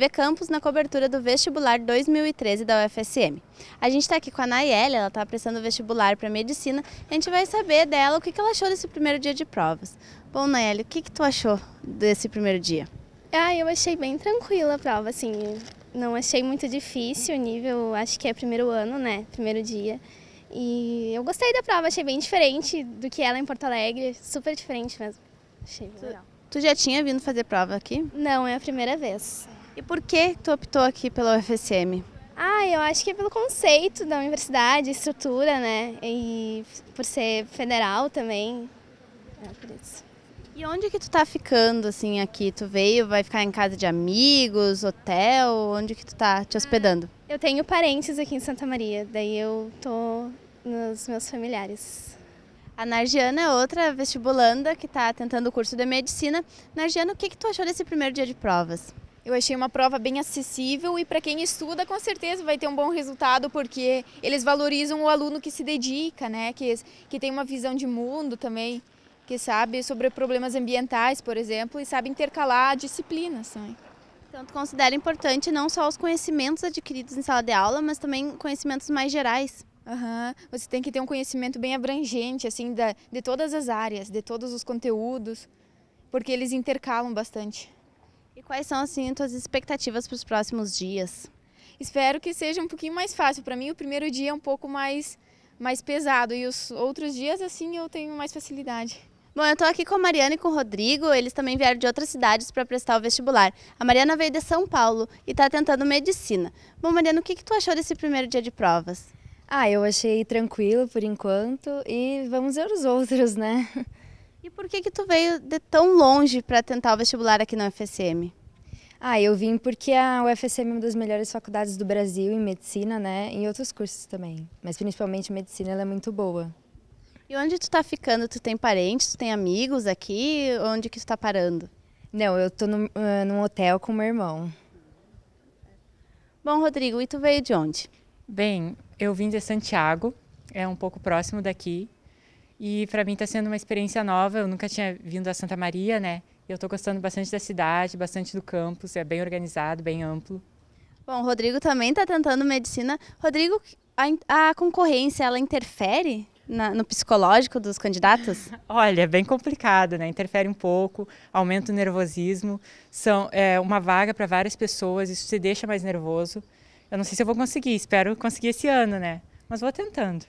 TV Campus na cobertura do vestibular 2013 da UFSM. A gente está aqui com a Nayeli, ela está prestando o vestibular para medicina. A gente vai saber dela o que, que ela achou desse primeiro dia de provas. Bom, Nayeli, o que, que tu achou desse primeiro dia? Ah, eu achei bem tranquila a prova, assim, não achei muito difícil o nível, acho que é primeiro ano, né, primeiro dia. E eu gostei da prova, achei bem diferente do que ela em Porto Alegre, super diferente mesmo. Achei legal. Tu já tinha vindo fazer prova aqui? Não, é a primeira vez. E por que tu optou aqui pela UFSM? Ah, eu acho que é pelo conceito da universidade, estrutura, né? E por ser federal também. É por isso. E onde que tu tá ficando, assim, aqui? Tu veio, vai ficar em casa de amigos, hotel? Onde que tu tá te ah, hospedando? eu tenho parentes aqui em Santa Maria, daí eu tô nos meus familiares. A Nargiana é outra vestibulanda que está tentando o curso de medicina. Nargiana, o que, que tu achou desse primeiro dia de provas? Eu achei uma prova bem acessível e para quem estuda, com certeza vai ter um bom resultado, porque eles valorizam o aluno que se dedica, né? que, que tem uma visão de mundo também, que sabe sobre problemas ambientais, por exemplo, e sabe intercalar disciplinas também. Então, tu considera importante não só os conhecimentos adquiridos em sala de aula, mas também conhecimentos mais gerais? Uhum. Você tem que ter um conhecimento bem abrangente, assim, da, de todas as áreas, de todos os conteúdos, porque eles intercalam bastante. E quais são, assim, tuas expectativas para os próximos dias? Espero que seja um pouquinho mais fácil. Para mim, o primeiro dia é um pouco mais, mais pesado e os outros dias, assim, eu tenho mais facilidade. Bom, eu estou aqui com a Mariana e com o Rodrigo, eles também vieram de outras cidades para prestar o vestibular. A Mariana veio de São Paulo e está tentando medicina. Bom, Mariana, o que, que tu achou desse primeiro dia de provas? Ah, eu achei tranquilo por enquanto e vamos ver os outros, né? E por que que tu veio de tão longe para tentar o vestibular aqui na UFSM? Ah, eu vim porque a UFSM é uma das melhores faculdades do Brasil em medicina, né? Em outros cursos também, mas principalmente medicina ela é muito boa. E onde tu tá ficando? Tu tem parentes, tu tem amigos aqui? Onde que tu tá parando? Não, eu tô no, uh, num hotel com meu irmão. Bom, Rodrigo, e tu veio de onde? Bem, eu vim de Santiago, é um pouco próximo daqui, e para mim está sendo uma experiência nova. Eu nunca tinha vindo a Santa Maria, né? Eu estou gostando bastante da cidade, bastante do campus. É bem organizado, bem amplo. Bom, o Rodrigo também está tentando medicina. Rodrigo, a, a concorrência ela interfere? Na, no psicológico dos candidatos? Olha, é bem complicado, né? Interfere um pouco, aumenta o nervosismo. São é, uma vaga para várias pessoas, isso te deixa mais nervoso. Eu não sei se eu vou conseguir, espero conseguir esse ano, né? Mas vou tentando.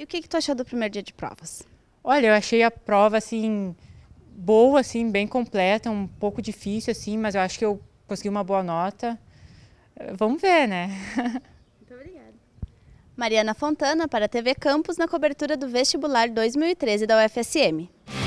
E o que, que tu achou do primeiro dia de provas? Olha, eu achei a prova assim boa, assim bem completa, um pouco difícil assim, mas eu acho que eu consegui uma boa nota. Vamos ver, né? Muito obrigada. Mariana Fontana para a TV Campus na cobertura do vestibular 2013 da UFSM.